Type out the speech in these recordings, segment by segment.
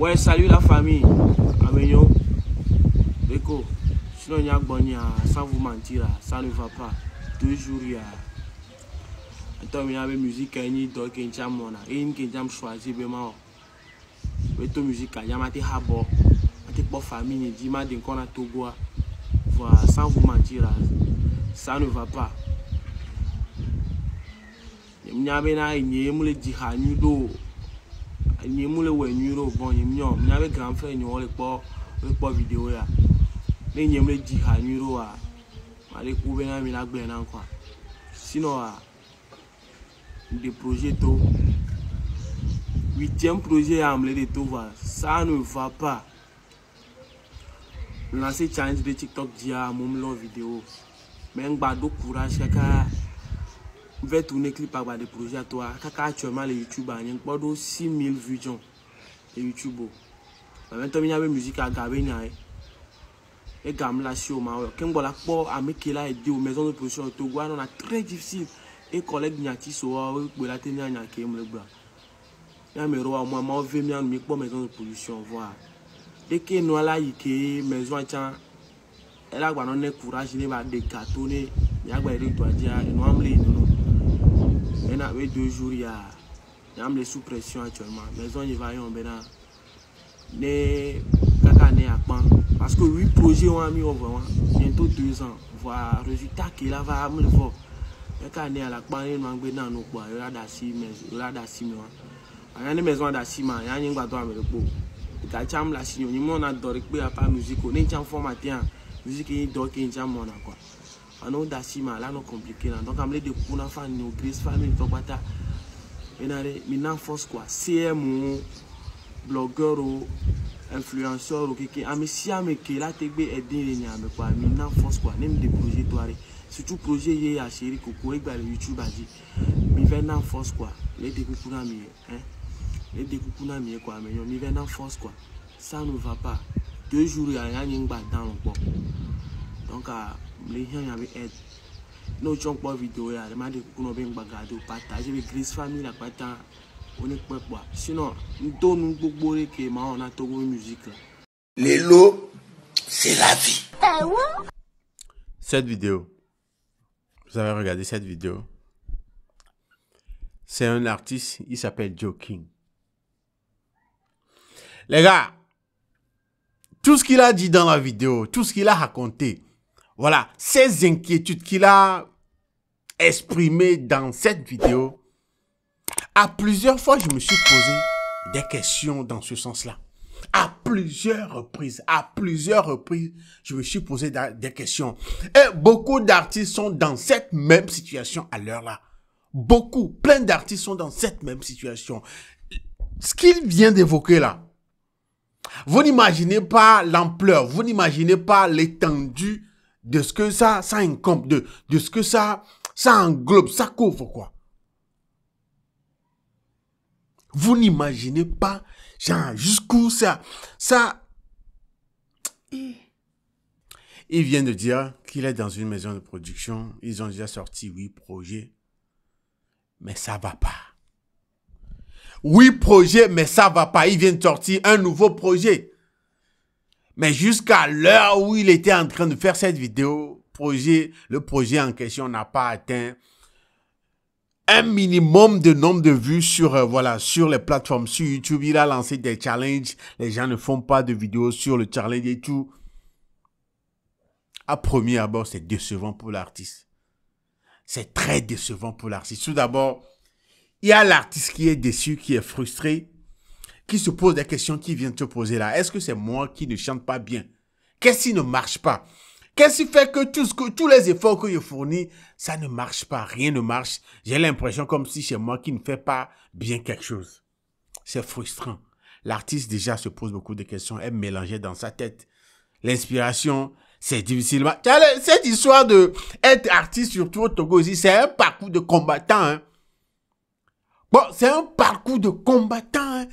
Ouais, salut la famille. Aménion, Beko. Sinon, il y a Bonia, sans vous mentir, ça ne va pas. Deux jours, il y a. Attends, il y a une musique qui est dans le Jamona. Et une qui est choisie, mais moi. Mais ton musique, il y a ma tête à bord. Ma pour famille, il y a des gens Voilà, sans vous mentir, ça ne va pas. Il y a une musique qui est dans le Jamona nye mu le wɔ enyi ɖo bɔ nye miɔ miabe gãmfɛ nye wɔ le kpɔ le kpɔ video ya ne nye mu le dzi ha nyui ɖoa maɖe ku bena mi na gblẽ na ŋkɔa sinɔa de projet to huitième projet ya me de to va ça ne va pas lancer challenge de tiktok dia mo me lɔ video mɛ ŋgba do courage kaka ve tourner clip agba des projets à toi kaka actuellement le youtube a nyen kpɔdo 6000 vues jɔn le youtube maintenant il y a une musique à be et ye egam la si o ma wɔ ke ŋgbɔ la kpɔ ame ke la ede aux maisons de production au togo ah, on a très difficile et collègue nyati so wa o kpe la tenir n'y a ke mu le gbla ya mi ro wa mo amawo ve mi anu maison de production voa que nous la yi ke maison tsa ela gba nɔ ne courage ne ba de gato ne mi agba yi de tɔ adi ah, nous enua na a bɛ deux jours y ɲam le sous pression actuellement maison de vaillant bɛ na ne kaka ne a kpam parce que huit projets wa mis au vraiment bientôt deux ans voire résultat qu'il a va mi le fɔ kaka ne a la kpam ne ma gbe na no kpɔ a yɔra da si mɛ yɔra da si mi wa a yɛ ne maison da si a yɛ anyi gbadɔ a mi le kpɔ gatsa mi la si nyɔ ni mɔ na dɔ de kpe a pa musique on ne en fɔ musique yi dɔ ke n tsa mɔ na quoi ano dasi ma ala no compliqué na donc amle de kuna fa ni obese family to pata ena re mina force quoi cm blogueur o influenceur o keke ame si ame ke la te gbe edin re ni ame kwa mina force quoi nem de projet to are surtout projet ye ya seri koko egba le youtube aji mi fẹ́ na force quoi le de kuku na mi hein le de kuku na mi quoi ame yo mi fẹ́ na force quoi ça ne va pas deux jours ya ya ni ngba dan lo po donc ah, les gens, Nous be head no chompo video ya remade kuno be ngbagado partage nous grace family la pata onípẹ̀pọ̀ sinon ntonu que reke nous ona togo nous la lelo c'est la vie cette vidéo vous avez regardé cette vidéo c'est un artiste il s'appelle Joe King les gars tout ce qu'il a dit dans la vidéo, tout ce qu'il a raconté, voilà, ces inquiétudes qu'il a exprimées dans cette vidéo, à plusieurs fois, je me suis posé des questions dans ce sens-là. À plusieurs reprises, à plusieurs reprises, je me suis posé des questions. Et beaucoup d'artistes sont dans cette même situation à l'heure-là. Beaucoup, plein d'artistes sont dans cette même situation. Ce qu'il vient d'évoquer là, vous n'imaginez pas l'ampleur, vous n'imaginez pas l'étendue de ce que ça, ça incombe, de, de ce que ça, ça englobe, ça couvre, quoi. Vous n'imaginez pas, genre, jusqu'où ça, ça... Il vient de dire qu'il est dans une maison de production. Ils ont déjà sorti huit projets. Mais ça va pas. Huit projets, mais ça va pas. Ils viennent de sortir un nouveau projet. Mais jusqu'à l'heure où il était en train de faire cette vidéo, projet, le projet en question n'a pas atteint un minimum de nombre de vues sur euh, voilà sur les plateformes sur YouTube. Il a lancé des challenges. Les gens ne font pas de vidéos sur le challenge et tout. À premier abord, c'est décevant pour l'artiste. C'est très décevant pour l'artiste. Tout d'abord, il y a l'artiste qui est déçu, qui est frustré qui se pose des questions qui viennent te poser là. Est-ce que c'est moi qui ne chante pas bien Qu'est-ce qui ne marche pas Qu'est-ce qui fait que, tout que tous les efforts que je fournis, ça ne marche pas, rien ne marche. J'ai l'impression comme si c'est moi qui ne fais pas bien quelque chose. C'est frustrant. L'artiste déjà se pose beaucoup de questions, elle mélangeait dans sa tête. L'inspiration, c'est difficile, bah, Cette histoire de être artiste, surtout au Togo c'est un parcours de combattant. Hein. Bon, c'est un parcours de combattant. Hein.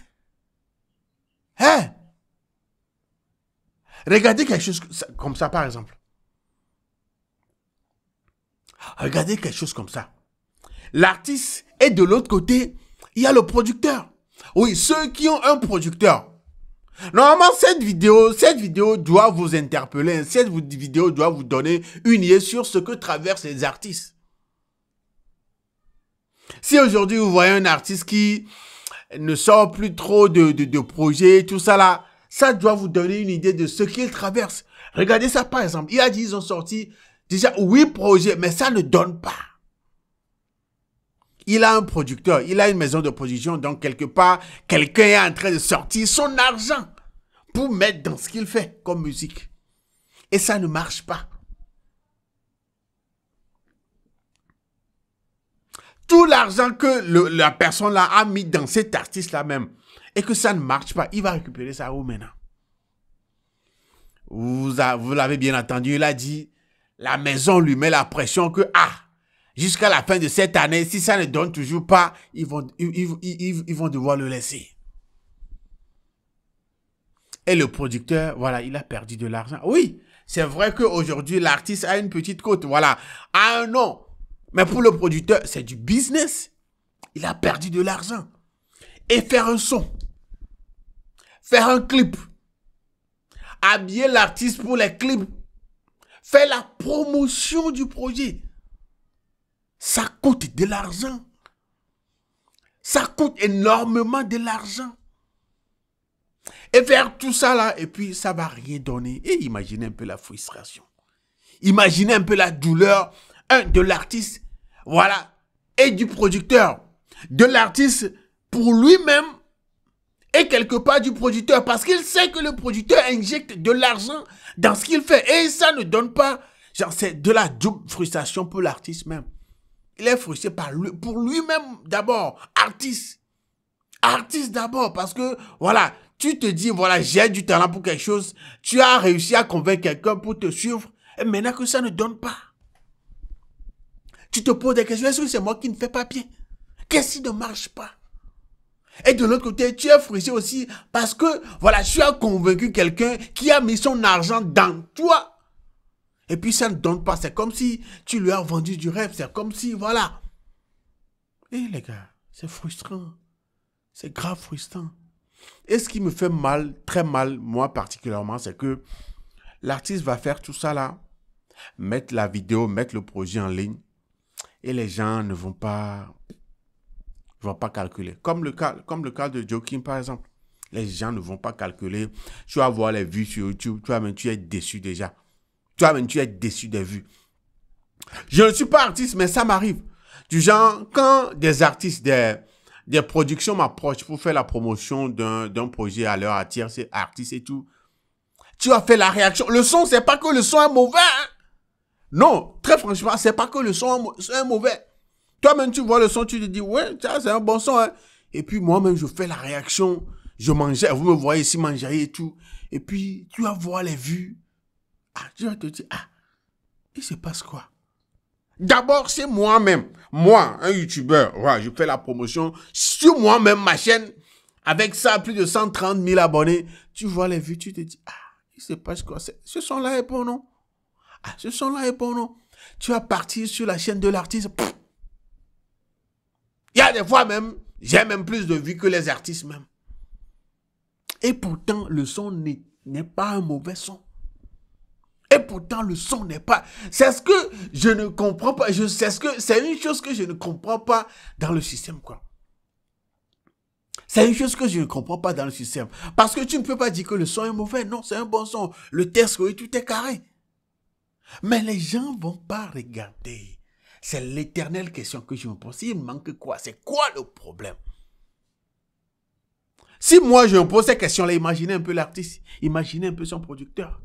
Hein? Regardez quelque chose comme ça, par exemple. Regardez quelque chose comme ça. L'artiste est de l'autre côté, il y a le producteur. Oui, ceux qui ont un producteur. Normalement, cette vidéo, cette vidéo doit vous interpeller. Cette vidéo doit vous donner une idée sur ce que traversent les artistes. Si aujourd'hui vous voyez un artiste qui, ne sort plus trop de, de, projets, tout ça là. Ça doit vous donner une idée de ce qu'il traverse. Regardez ça par exemple. Il a dit ils ont sorti déjà huit projets, mais ça ne donne pas. Il a un producteur, il a une maison de production, donc quelque part, quelqu'un est en train de sortir son argent pour mettre dans ce qu'il fait comme musique. Et ça ne marche pas. tout l'argent que la personne là a mis dans cet artiste là même et que ça ne marche pas, il va récupérer ça où maintenant Vous, l'avez bien entendu, il a dit, la maison lui met la pression que, ah, jusqu'à la fin de cette année, si ça ne donne toujours pas, ils vont, ils, vont devoir le laisser. Et le producteur, voilà, il a perdu de l'argent. Oui, c'est vrai qu'aujourd'hui, l'artiste a une petite côte, voilà, a un nom mais pour le producteur, c'est du business. Il a perdu de l'argent. Et faire un son, faire un clip, habiller l'artiste pour les clips, faire la promotion du projet, ça coûte de l'argent. Ça coûte énormément de l'argent. Et faire tout ça là, et puis ça va rien donner. Et imaginez un peu la frustration. Imaginez un peu la douleur un, de l'artiste, voilà, et du producteur. De l'artiste pour lui-même et quelque part du producteur parce qu'il sait que le producteur injecte de l'argent dans ce qu'il fait et ça ne donne pas, genre, c'est de la double frustration pour l'artiste même. Il est frustré par pour lui-même d'abord, artiste. Artiste d'abord parce que, voilà, tu te dis, voilà, j'ai du talent pour quelque chose, tu as réussi à convaincre quelqu'un pour te suivre, et maintenant que ça ne donne pas. Tu te poses des questions. Est-ce que c'est moi qui ne fais pas bien Qu'est-ce qui ne marche pas et de l'autre côté, tu es frustré aussi parce que, voilà, tu as convaincu quelqu'un qui a mis son argent dans toi. Et puis ça ne donne pas. C'est comme si tu lui as vendu du rêve. C'est comme si, voilà. Eh les gars, c'est frustrant. C'est grave frustrant. Et ce qui me fait mal, très mal, moi particulièrement, c'est que l'artiste va faire tout ça là, mettre la vidéo, mettre le projet en ligne et les gens ne vont pas, pas calculer. Comme le, cas, comme le cas de Jokin par exemple. Les gens ne vont pas calculer. Tu vas voir les vues sur YouTube, tu as même tu es déçu déjà. Toi-même, tu es déçu des vues. Je ne suis pas artiste, mais ça m'arrive. Du genre, quand des artistes, des, productions m'approchent pour faire la promotion d'un projet à leur c'est artiste et tout, tu as fait la réaction. Le son, c'est pas que le son est mauvais. Hein. Non, très franchement, c'est pas que le son est mauvais. Toi-même, tu vois le son, tu te dis, ouais, ça, c'est un bon son. Hein. Et puis moi-même, je fais la réaction. Je mangeais, vous me voyez ici manger et tout. Et puis, tu vas voir les vues. Ah, tu vas te dire, ah, il se passe quoi D'abord, c'est moi-même. Moi, un youtubeur, je fais la promotion sur moi-même, ma chaîne. Avec ça, plus de 130 000 abonnés. Tu vois les vues, tu te dis, ah, il se passe quoi Ce son-là est bon, non ah, ce son-là est bon, non Tu vas partir sur la chaîne de l'artiste. Il y a des fois même, j'ai même plus de vues que les artistes même. Et pourtant, le son n'est pas un mauvais son. Et pourtant, le son n'est pas. C'est ce que je ne comprends pas. c'est ce que, une chose que je ne comprends pas dans le système, quoi. C'est une chose que je ne comprends pas dans le système. Parce que tu ne peux pas dire que le son est mauvais. Non, c'est un bon son. Le test, oui, tout est carré. Mais les gens ne vont pas regarder. C'est l'éternelle question que je me pose. Il manque quoi C'est quoi le problème Si moi je me pose cette question là imaginez un peu l'artiste, imaginez un peu son producteur.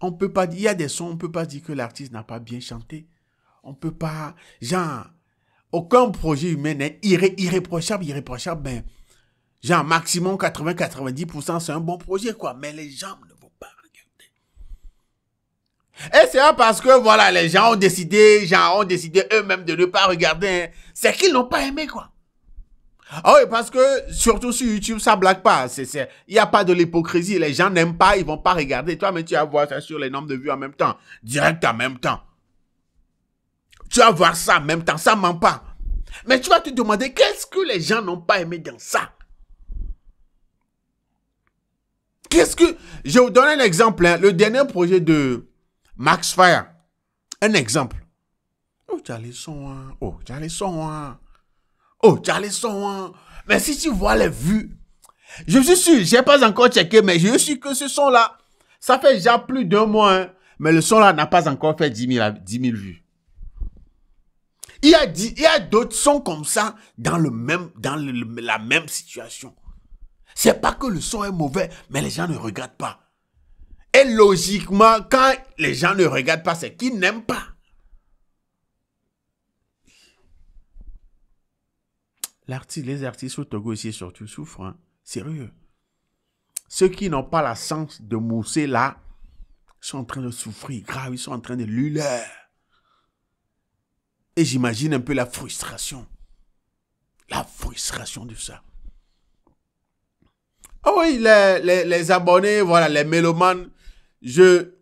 On peut pas dire, il y a des sons, on ne peut pas dire que l'artiste n'a pas bien chanté. On ne peut pas, genre, aucun projet humain n'est irréprochable, irréprochable, mais Jean, maximum 80-90%, c'est un bon projet, quoi. Mais les gens ne et c'est pas parce que, voilà, les gens ont décidé, gens ont décidé eux-mêmes de ne pas regarder. Hein. C'est qu'ils n'ont pas aimé, quoi. Ah oui, parce que, surtout sur YouTube, ça blague pas. C'est, il n'y a pas de l'hypocrisie. Les gens n'aiment pas, ils vont pas regarder. Toi, mais tu vas voir ça sur les nombres de vues en même temps. Direct en même temps. Tu vas voir ça en même temps. Ça ment pas. Mais tu vas te demander qu'est-ce que les gens n'ont pas aimé dans ça. Qu'est-ce que. Je vais vous donner un exemple. Hein. Le dernier projet de Max Fire. Un exemple. Oh, sons hein. oh, sons hein. oh, sons Hein. Mais si tu vois les vues, je suis sûr, n'ai pas encore checké, mais je suis que ce son-là, ça fait déjà plus d'un mois, hein. mais le son-là n'a pas encore fait 10 000, vues. Il y a, d'autres sons comme ça dans, le même, dans la même situation. C'est pas que le son est mauvais, mais les gens ne regardent pas. Et logiquement, quand les gens ne regardent pas, c'est qu'ils n'aiment pas. les artistes au Togo surtout souffrent. Hein. Sérieux. Ceux qui n'ont pas la chance de mousser là, sont en train de souffrir grave, ils sont en train de luler. Et j'imagine un peu la frustration. La frustration de ça. Ah oui, les, les abonnés, voilà, les mélomanes, je,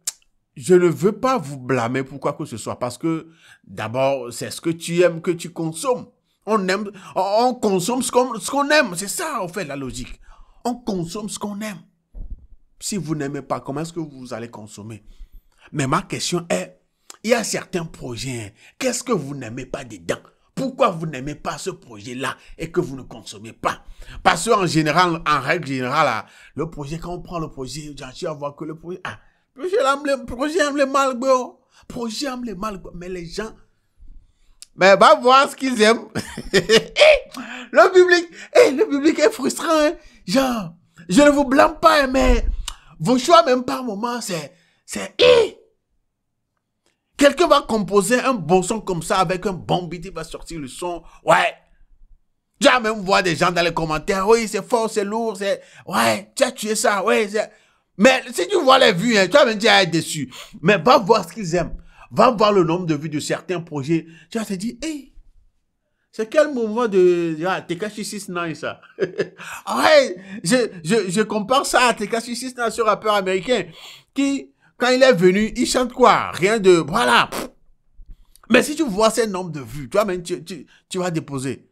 je ne veux pas vous blâmer pour quoi que ce soit parce que d'abord, c'est ce que tu aimes que tu consommes. On aime, on consomme ce qu'on aime. C'est ça, en fait, la logique. On consomme ce qu'on aime. Si vous n'aimez pas, comment est-ce que vous allez consommer Mais ma question est, il y a certains projets, hein, qu'est-ce que vous n'aimez pas dedans pourquoi vous n'aimez pas ce projet-là et que vous ne consommez pas. Parce qu'en général, en règle générale, ah, le projet, quand on prend le projet, suis à voir que le projet, ah, projet, le projet aime les mal, bro. Projet aime les mal, Mais les gens, ben, va voir ce qu'ils aiment. Eh, le public, eh, le public est frustrant, hein. Genre, je ne vous blâme pas, hein, mais vos choix, même par moment, c'est, c'est, eh, Quelqu'un va composer un bon son comme ça avec un bon beat, il va sortir le son. Ouais. Tu vas même voir des gens dans les commentaires. Oui, c'est fort, c'est lourd, c'est. Ouais, tu as tué ça, ouais. Mais si tu vois les vues, hein, tu vas même dire, être ah, déçu. Mais va voir ce qu'ils aiment. Va voir le nombre de vues de certains projets. Tu vas te dire, hé, c'est quel mouvement de ah, Tekashi 69 ça Ouais, je, je, je compare ça à Tekashi 69 sur rappeur américain qui quand il est venu, il chante quoi Rien de... Voilà. Mais si tu vois ces nombre de vues, toi même, tu, tu, vas déposer.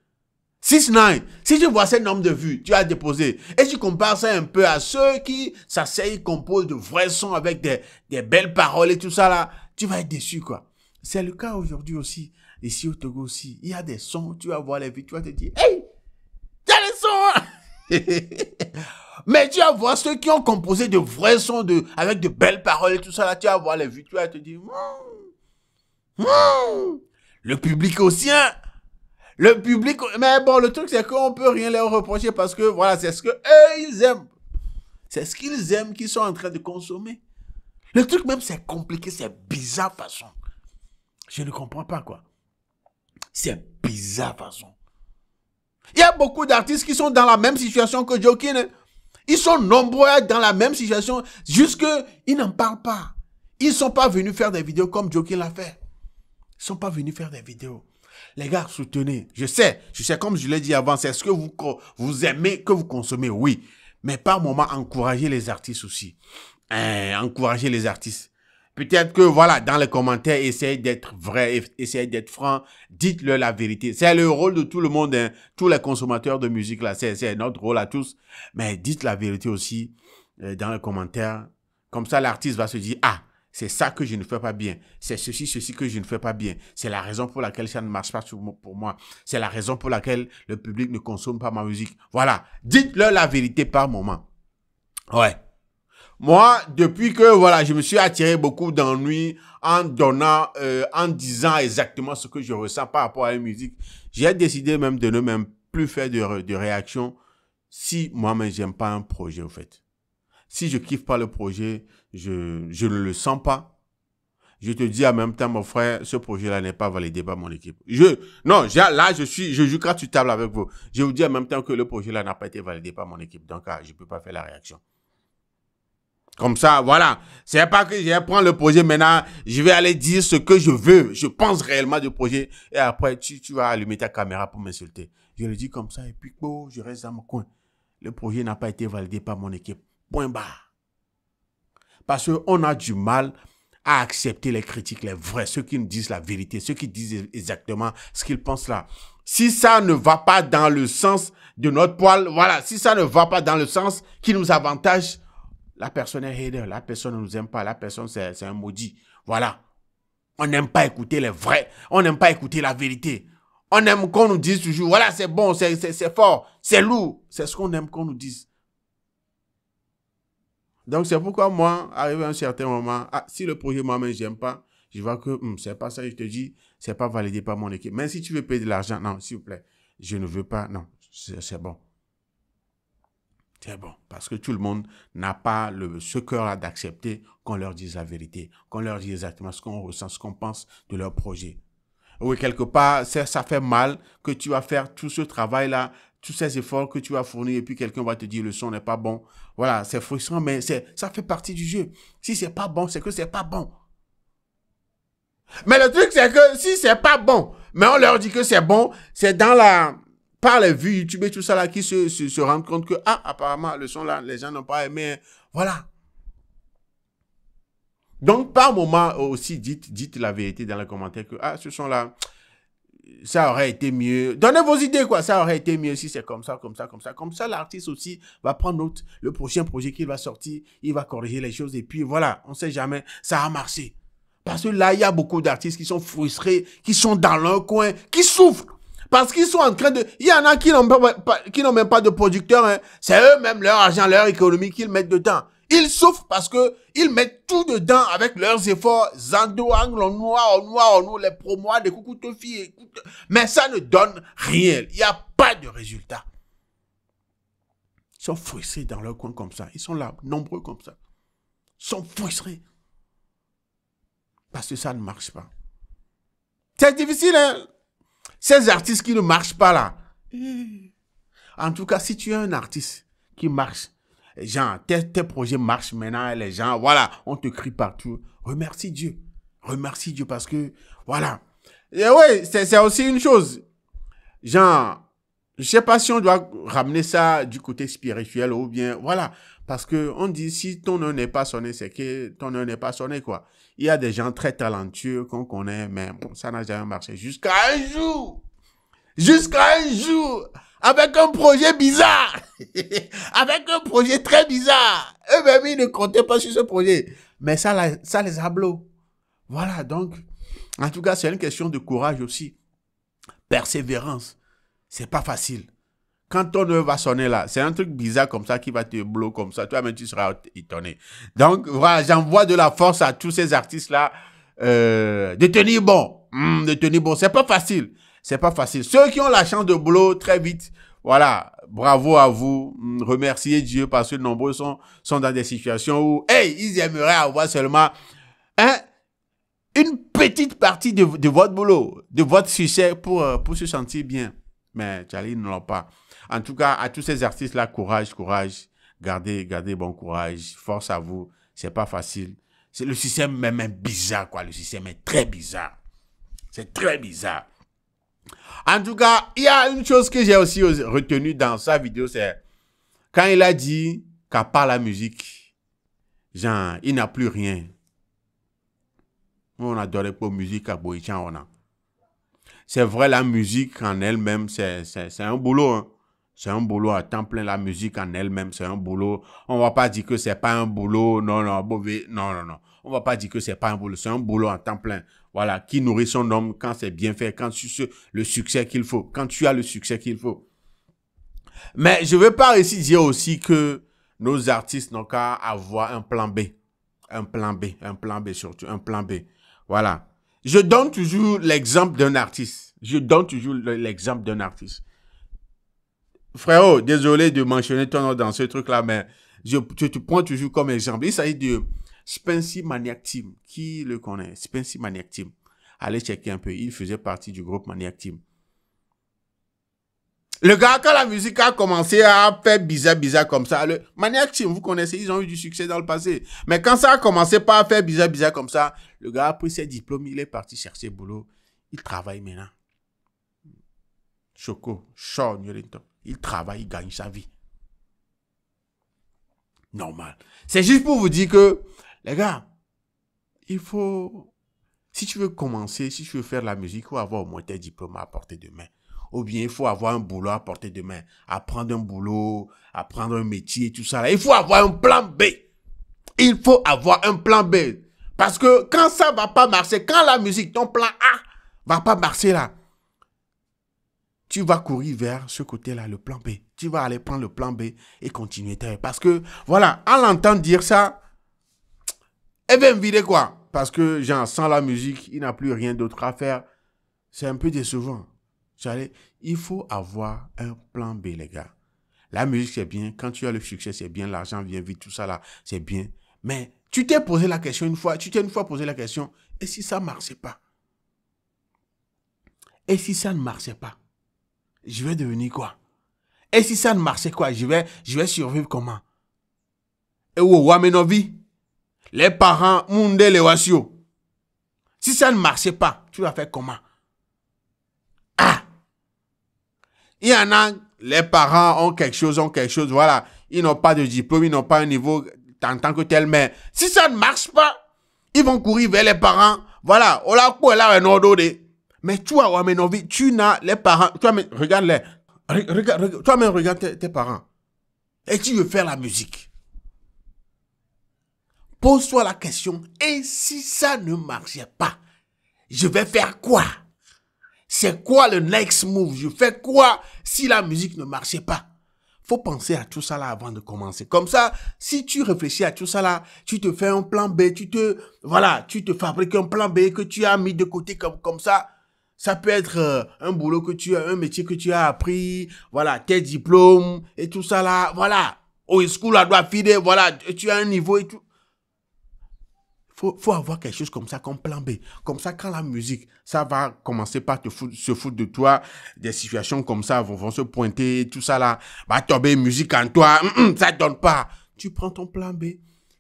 6-9. Si tu vois ces nombre de vues, tu vas déposer. Et tu compares ça un peu à ceux qui s'asseyent, composent de vrais sons avec des, des, belles paroles et tout ça là. Tu vas être déçu, quoi. C'est le cas aujourd'hui aussi. Ici au Togo aussi. Il y a des sons, tu vas voir les vues, tu vas te dire, hey, t'as les sons! Mais tu vas voir ceux qui ont composé de vrais sons de, avec de belles paroles et tout ça, là, tu vas voir les vues, tu vas te dire, hmm, hmm. le public aussi, hein. Le public, mais bon, le truc, c'est qu'on peut rien leur reprocher parce que, voilà, c'est ce que ils aiment. C'est ce qu'ils aiment qu'ils sont en train de consommer. Le truc même, c'est compliqué, c'est bizarre façon. Je ne comprends pas, quoi. C'est bizarre façon. Il y a beaucoup d'artistes qui sont dans la même situation que Jokin. Ils sont nombreux à dans la même situation, jusque ils n'en parlent pas. Ils sont pas venus faire des vidéos comme Joker l'a fait. Ils sont pas venus faire des vidéos. Les gars, soutenez. Je sais, je sais, comme je l'ai dit avant, c'est ce que vous, vous aimez, que vous consommez, oui. Mais par moment, encouragez les artistes aussi. Euh, encouragez les artistes. Peut-être que, voilà, dans les commentaires, essayez d'être vrai, essayez d'être franc, dites-leur la vérité. C'est le rôle de tout le monde, hein. tous les consommateurs de musique, là, c'est notre rôle à tous. Mais dites la vérité aussi euh, dans les commentaires. Comme ça, l'artiste va se dire, ah, c'est ça que je ne fais pas bien. C'est ceci, ceci que je ne fais pas bien. C'est la raison pour laquelle ça ne marche pas pour moi. C'est la raison pour laquelle le public ne consomme pas ma musique. Voilà. Dites-leur la vérité par moment. Ouais. Moi, depuis que voilà, je me suis attiré beaucoup d'ennuis en donnant, euh, en disant exactement ce que je ressens par rapport à la musique, j'ai décidé même de ne même plus faire de, réaction si moi-même j'aime pas un projet en fait. Si je kiffe pas le projet, je, ne le sens pas. Je te dis en même temps, mon frère, ce projet-là n'est pas validé par mon équipe. Je, non, là, je suis, je joue tu table avec vous. Je vous dis en même temps que le projet-là n'a pas été validé par mon équipe. Donc, je ah, je peux pas faire la réaction. Comme ça, voilà. C'est pas que je prendre le projet maintenant, je vais aller dire ce que je veux, je pense réellement du projet, et après tu, tu vas allumer ta caméra pour m'insulter. Je le dis comme ça, et puis bon, oh, je reste dans mon coin. Le projet n'a pas été validé par mon équipe. Point barre. Parce qu'on a du mal à accepter les critiques, les vrais, ceux qui nous disent la vérité, ceux qui disent exactement ce qu'ils pensent là. Si ça ne va pas dans le sens de notre poil, voilà, si ça ne va pas dans le sens qui nous avantage, la personne est hater, la personne ne nous aime pas, la personne c'est un maudit. Voilà. On n'aime pas écouter les vrais, on n'aime pas écouter la vérité. On aime qu'on nous dise toujours, voilà, c'est bon, c'est fort, c'est lourd. C'est ce qu'on aime qu'on nous dise. Donc c'est pourquoi moi, arrivé à un certain moment, ah, si le projet moi-même, j'aime pas, je vois que ce hmm, c'est pas ça, je te dis, c'est pas validé par mon équipe. Même si tu veux payer de l'argent, non, s'il vous plaît, je ne veux pas, non, c'est bon. C'est bon, parce que tout le monde n'a pas le, ce cœur-là d'accepter qu'on leur dise la vérité, qu'on leur dise exactement ce qu'on ressent, ce qu'on pense de leur projet. Oui, quelque part, ça, ça fait mal que tu vas faire tout ce travail-là, tous ces efforts que tu as fournis, et puis quelqu'un va te dire le son n'est pas bon. Voilà, c'est frustrant, mais c'est, ça fait partie du jeu. Si c'est pas bon, c'est que c'est pas bon. Mais le truc, c'est que si c'est pas bon, mais on leur dit que c'est bon, c'est dans la, par les vues YouTube et tout ça là, qui se, rendent compte que, ah, apparemment, le son là, les gens n'ont pas aimé. Voilà. Donc, par moment aussi, dites, dites la vérité dans les commentaires que, ah, ce son là, ça aurait été mieux. Donnez vos idées, quoi. Ça aurait été mieux si c'est comme ça, comme ça, comme ça. Comme ça, l'artiste aussi va prendre note. Le prochain projet qu'il va sortir, il va corriger les choses. Et puis voilà, on ne sait jamais, ça a marché. Parce que là, il y a beaucoup d'artistes qui sont frustrés, qui sont dans leur coin, qui souffrent. Parce qu'ils sont en train de... Il y en a qui n'ont même pas de producteurs. Hein. C'est eux-mêmes, leur argent, leur économie qu'ils mettent dedans. Ils souffrent parce que ils mettent tout dedans avec leurs efforts. Zando, angle, en noir, en noir, en noir, les promos, les coucou filles. Mais ça ne donne rien. Il n'y a pas de résultat. Ils sont frustrés dans leur coin comme ça. Ils sont là, nombreux comme ça. Ils sont frustrés. Parce que ça ne marche pas. C'est difficile, hein? Ces artistes qui ne marchent pas là. En tout cas, si tu es un artiste qui marche, genre, tes, projets marchent maintenant, les gens, voilà, on te crie partout. Remercie Dieu. Remercie Dieu parce que, voilà. Et oui, c'est aussi une chose. Genre, je sais pas si on doit ramener ça du côté spirituel ou bien voilà parce que on dit si ton nom n'est pas sonné c'est que ton nom n'est pas sonné quoi il y a des gens très talentueux qu'on connaît mais ça n'a jamais marché jusqu'à un jour jusqu'à un jour avec un projet bizarre avec un projet très bizarre eux-mêmes ils ne comptaient pas sur ce projet mais ça ça les bloqués voilà donc en tout cas c'est une question de courage aussi persévérance c'est pas facile. Quand ton œuvre va sonner là, c'est un truc bizarre comme ça qui va te bloquer comme ça. Toi-même, tu seras étonné. Donc, voilà, j'envoie de la force à tous ces artistes-là euh, de tenir bon. Hmm, de tenir bon. C'est pas facile. C'est pas facile. Ceux qui ont la chance de boulot très vite, voilà, bravo à vous. Hmm, remerciez Dieu parce que nombreux sont, sont dans des situations où, hey, ils aimeraient avoir seulement hein, une petite partie de, de votre boulot, de votre succès pour, euh, pour se sentir bien mais Charlie, ne l'ont pas. En tout cas, à tous ces artistes-là, courage, courage. Gardez, gardez bon courage. Force à vous. C'est pas facile. C'est le système même bizarre, quoi. Le système est très bizarre. C'est très bizarre. En tout cas, il y a une chose que j'ai aussi retenue dans sa vidéo, c'est quand il a dit qu'à part la musique, genre, il n'a plus rien. On adorait pour musique à Boïtian, on a. C'est vrai, la musique en elle-même, c'est un boulot. Hein. C'est un boulot à temps plein. La musique en elle-même, c'est un boulot. On va pas dire que c'est pas un boulot. Non, non, Non, non, non. On va pas dire que c'est pas un boulot. C'est un boulot à temps plein. Voilà. Qui nourrit son homme quand c'est bien fait, quand tu as le succès qu'il faut, quand tu as le succès qu'il faut. Mais je veux pas ici dire aussi que nos artistes n'ont qu'à avoir un plan B. Un plan B. Un plan B surtout. Un plan B. Voilà. Je donne toujours l'exemple d'un artiste. Je donne toujours l'exemple d'un artiste. Frérot, désolé de mentionner ton nom dans ce truc-là, mais je, te prends toujours comme exemple. Il s'agit de Spency Maniac Team. Qui le connaît? Spency Maniac Team. Allez checker un peu. Il faisait partie du groupe Maniac Team. Le gars, quand la musique a commencé à faire bizarre, bizarre comme ça, le Maniac si vous connaissez, ils ont eu du succès dans le passé. Mais quand ça a commencé pas à faire bizarre, bizarre comme ça, le gars a pris ses diplômes, il est parti chercher boulot. Il travaille maintenant. Choco, Sean, Il travaille, il gagne sa vie. Normal. C'est juste pour vous dire que, les gars, il faut si tu veux commencer, si tu veux faire la musique, il faut avoir au moins tes diplômes à portée de main ou bien il faut avoir un boulot à portée de main, apprendre un boulot, apprendre un métier, tout ça. Là. Il faut avoir un plan B. Il faut avoir un plan B. Parce que quand ça va pas marcher, quand la musique, ton plan A va pas marcher là, tu vas courir vers ce côté-là, le plan B. Tu vas aller prendre le plan B et continuer. Parce que, voilà, en l'entendant dire ça, elle eh ben, va me vider quoi Parce que, genre, sans la musique, il n'a plus rien d'autre à faire. C'est un peu décevant il faut avoir un plan B, les gars. La musique, c'est bien. Quand tu as le succès, c'est bien. L'argent vient vite, tout ça là, c'est bien. Mais tu t'es posé la question une fois, tu t'es une fois posé la question, et si ça ne marchait pas Et si ça ne marchait pas Je vais devenir quoi Et si ça ne marchait quoi Je vais, je vais survivre comment Et où Les parents, Munde, les Si ça ne marchait pas, tu vas faire comment Il y en a, les parents ont quelque chose, ont quelque chose, voilà. Ils n'ont pas de diplôme, ils n'ont pas un niveau en tant que tel, mais si ça ne marche pas, ils vont courir vers les parents. Voilà, on l'a quoi là, un ordre. Mais tu tu n'as les parents, toi-même, regarde-les. Regarde, les toi même regarde tes parents. Et tu veux faire la musique. Pose-toi la question, et si ça ne marchait pas, je vais faire quoi? C'est quoi le next move Je fais quoi si la musique ne marchait pas faut penser à tout ça là avant de commencer. Comme ça, si tu réfléchis à tout ça là, tu te fais un plan B, tu te, voilà, tu te fabriques un plan B que tu as mis de côté comme, comme ça. Ça peut être euh, un boulot que tu as, un métier que tu as appris, voilà, tes diplômes et tout ça là, voilà. Au school, à doit filer, voilà, tu as un niveau et tout faut, faut avoir quelque chose comme ça, comme plan B. Comme ça, quand la musique, ça va commencer par te se foutre de toi, des situations comme ça vont, vont se pointer, tout ça là, va tomber musique en toi, mm, mm, ça donne pas. Tu prends ton plan B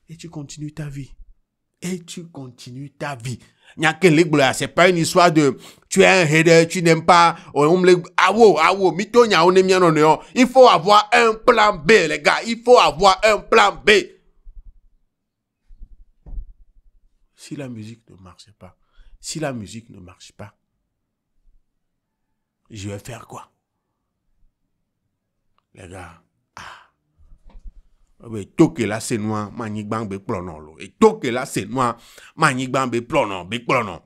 et tu continues ta vie. Et tu continues ta vie. N'y a C'est pas une histoire de tu es un hater, tu n'aimes pas. Il faut avoir un plan B, les gars. Il faut avoir un plan B. si la musique ne marche pas, si la musique ne marche pas, je vais faire quoi Les gars, ah. Et que la noir, noir, mani bangbe plonon Et que là, c'est noir, noir, bangbe plonon, be plonon.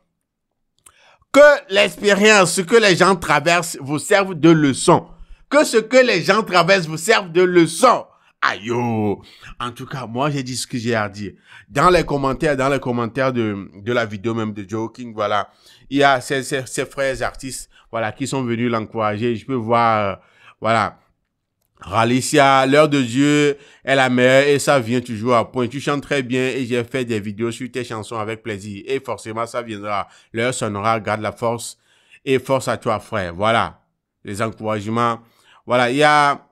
Que l'expérience ce que les gens traversent vous serve de leçon. Que ce que les gens traversent vous serve de leçon aïe oh. En tout cas, moi, j'ai dit ce que j'ai à dire. Dans les commentaires, dans les commentaires de, de la vidéo même de joking, voilà, il y a ces frères artistes, voilà, qui sont venus l'encourager. Je peux voir, euh, voilà, Ralicia, l'heure de Dieu est la meilleure et ça vient toujours à point. Tu chantes très bien et j'ai fait des vidéos sur tes chansons avec plaisir. Et forcément, ça viendra. L'heure sonnera, garde la force et force à toi, frère. Voilà, les encouragements. Voilà, il y a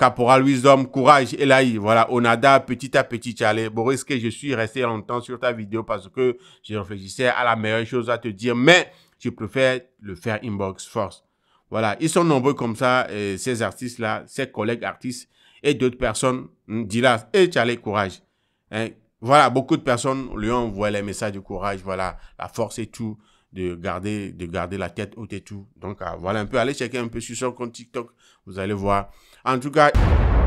Caporal Wisdom, Courage, Elaï. Voilà, Onada, petit à petit, Tchalé. Boris, que je suis resté longtemps sur ta vidéo parce que je réfléchissais à la meilleure chose à te dire, mais je préfère le faire inbox force. Voilà, ils sont nombreux comme ça, euh, ces artistes-là, ces collègues artistes et d'autres personnes. Hum, dilas et Tchalé, Courage. Hein, voilà, beaucoup de personnes lui ont envoyé les messages de courage, voilà, la force et tout de garder, de garder la tête haute et tout. Donc, ah, voilà un peu, allez checker un peu sur son compte TikTok. Vous allez voir, Andrew got